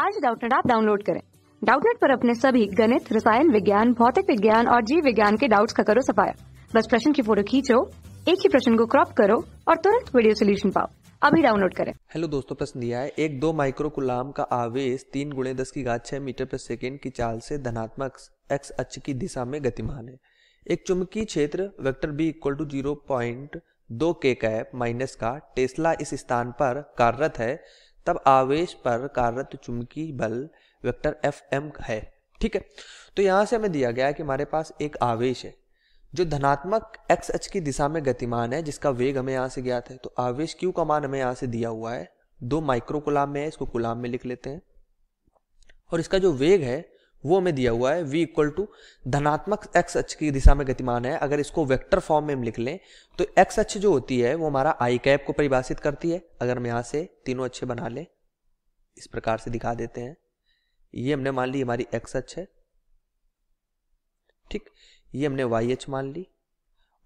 आज डाउटनेट आप डाउनलोड करें डाउटनेट पर अपने सभी गणित रसायन विज्ञान भौतिक विज्ञान और जीव विज्ञान के डाउट्स का करो सफाया बस प्रश्न की फोटो खींचो एक ही प्रश्न को क्रॉप करो और तुरंत वीडियो सोल्यूशन पाओ अभी डाउनलोड करें हेलो दोस्तों प्रश्न दिया है एक दो माइक्रो गुलाम का आवेश तीन गुणे दस की घात छह मीटर पर सेकेंड की चाल से धनात्मक एक्स अक्ष की दिशा में गतिमान है एक चुंबकीय क्षेत्र vector B equal to zero point दो के कैप माइनस का टेस्ला इस स्थान पर कार्यरत है तब आवेश पर कार्यरत चुमकी बल वेक्टर एफ एम है ठीक है तो यहां से हमें दिया गया है कि हमारे पास एक आवेश है जो धनात्मक एक्स एच की दिशा में गतिमान है जिसका वेग हमें यहां से ज्ञात है तो आवेश क्यू का मान हमें यहां से दिया हुआ है दो माइक्रो कुलाम में है इसको कुलाम में लिख लेते हैं और इसका जो वेग है वो हमें दिया हुआ है v इक्वल टू धनात्मक x अक्ष की दिशा में गतिमान है अगर इसको वेक्टर फॉर्म में हम लिख लें तो x अक्ष जो होती है वो हमारा आई कैप को परिभाषित करती है अगर हम यहाँ से तीनों अच्छे बना लें इस प्रकार से दिखा देते हैं ये हमने मान ली हमारी एक्स अक्ष है ठीक ये हमने वाई एच मान ली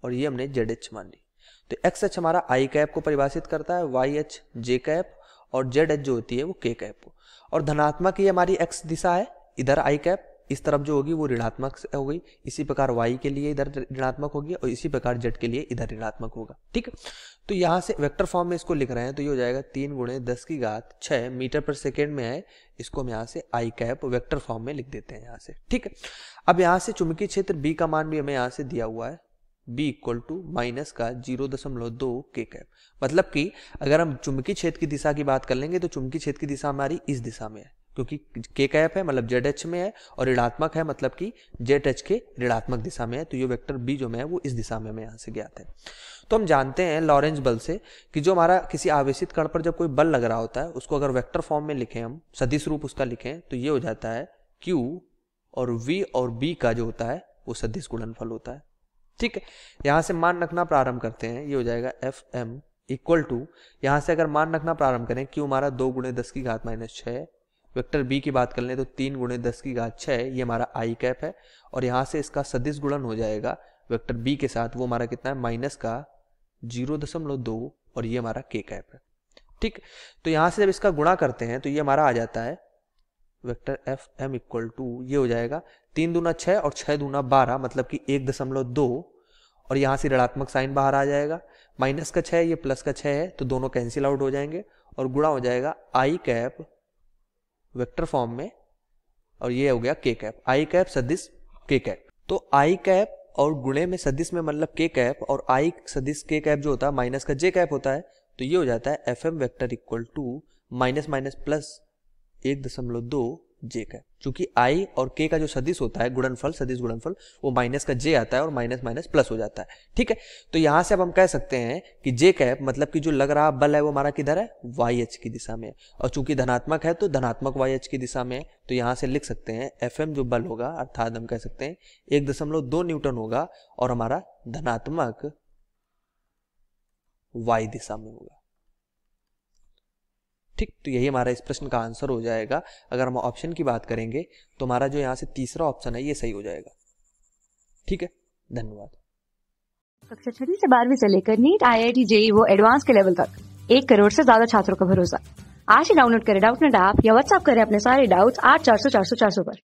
और ये हमने जेड एच मान ली तो एक्स एच हमारा आई कैप को परिभाषित करता है वाई एच जे कैप और जेड एच जो होती है वो के कैप को और धनात्मक ये हमारी एक्स दिशा है इधर आई कैप इस तरफ जो होगी वो ऋणात्मक हो गई इसी प्रकार वाई के लिए इधर ऋणात्मक होगी और इसी प्रकार जेड के लिए इधर ऋणात्मक होगा ठीक तो यहाँ से वेक्टर फॉर्म में इसको लिख रहे हैं तो ये हो जाएगा तीन गुणे दस की घात छः मीटर पर सेकेंड में है इसको हम यहाँ से आई कैप वेक्टर फॉर्म में लिख देते हैं यहाँ से ठीक अब यहाँ से चुंबकीय क्षेत्र बी का मान भी हमें यहाँ से दिया हुआ है बी इक्वल टू माइनस का जीरो दशमलव दो के कैप मतलब कि अगर हम चुंबकीय क्षेत्र की दिशा की बात कर लेंगे तो चुंबकीय क्षेत्र की दिशा हमारी इस दिशा में है क्योंकि के कैप है मतलब जेड एच में है और ऋणात्मक है मतलब कि जेड एच के ऋणात्मक दिशा में है तो ये वेक्टर बी जो है वो इस दिशा में हमें यहाँ से ज्ञात है तो हम जानते हैं लॉरेंज बल से कि जो हमारा किसी आवेशित कण पर जब कोई बल लग रहा होता है उसको अगर वेक्टर फॉर्म में लिखें हम सदिश रूप उसका लिखें तो ये हो जाता है क्यू और वी और बी का जो होता है वो सदिश गुणनफल होता है ठीक है यहाँ से मान रखना प्रारंभ करते हैं ये हो जाएगा एफ एम इक्वल टू यहाँ से अगर मान रखना प्रारंभ करें क्यू हमारा दो गुणे दस की घात माइनस छः वेक्टर बी की बात कर लें तो तीन गुणे दस की घात छः ये हमारा आई कैप है और यहाँ से इसका सदिश गुणन हो जाएगा वेक्टर बी के साथ वो हमारा कितना है माइनस का जीरो दशमलव दो और ये हमारा के कैप है ठीक तो यहाँ से जब इसका गुणा करते हैं तो ये हमारा आ जाता है vector F M equal to ये हो जाएगा तीन दूना छः और छः दूना बारह मतलब कि एक दशमलव दो और यहाँ से ऋणात्मक साइन बाहर आ जाएगा माइनस का छः ये प्लस का छः है तो दोनों कैंसिल आउट हो जाएंगे और गुणा हो जाएगा आई कैप वेक्टर फॉर्म में और ये हो गया के कैप आई कैप सदिश के कैप तो आई कैप और गुणे में सदिश में मतलब के कैप और आई सदिश के कैप जो होता है माइनस का जे कैप होता है तो ये हो जाता है F M vector equal to minus minus plus एक दशमलव दो जे का चूंकि आई और के का जो सदिश होता है गुणनफल सदिश गुणनफल वो माइनस का जे आता है और माइनस माइनस प्लस हो जाता है ठीक है तो यहां से अब हम कह सकते हैं कि जे कैप मतलब कि जो लग रहा बल है वो हमारा किधर है वाई एच की दिशा में और चूंकि धनात्मक है तो धनात्मक वाई एच की दिशा में तो यहां से लिख सकते हैं एफ एम जो बल होगा अर्थात हम कह सकते हैं एक दशमलव दो न्यूटन होगा और हमारा धनात्मक वाई दिशा में होगा ठीक तो यही हमारा इस प्रश्न का आंसर हो जाएगा अगर हम ऑप्शन की बात करेंगे तो हमारा जो यहाँ से तीसरा ऑप्शन है ये सही हो जाएगा ठीक है धन्यवाद कक्षा छठी से बारहवीं से लेकर NEET I I T JEE वो एडवांस के लेवल तक एक करोड़ से ज्यादा छात्रों का भरोसा आज ही डाउनलोड करें डाउट नेट ऐप या व्हाट्सएप करें अपने सारे डाउट्स आठ चार सौ चार सौ चार सौ पर